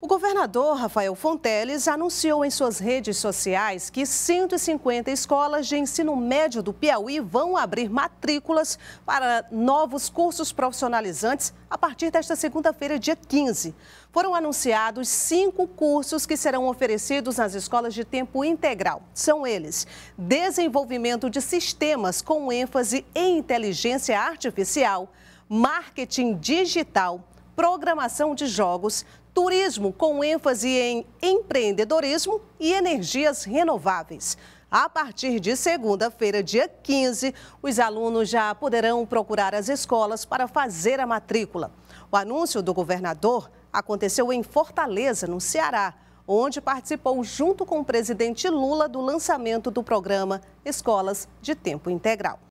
O governador Rafael Fonteles anunciou em suas redes sociais que 150 escolas de ensino médio do Piauí vão abrir matrículas para novos cursos profissionalizantes a partir desta segunda-feira, dia 15. Foram anunciados cinco cursos que serão oferecidos nas escolas de tempo integral. São eles: desenvolvimento de sistemas com ênfase em inteligência artificial, marketing digital programação de jogos, turismo com ênfase em empreendedorismo e energias renováveis. A partir de segunda-feira, dia 15, os alunos já poderão procurar as escolas para fazer a matrícula. O anúncio do governador aconteceu em Fortaleza, no Ceará, onde participou junto com o presidente Lula do lançamento do programa Escolas de Tempo Integral.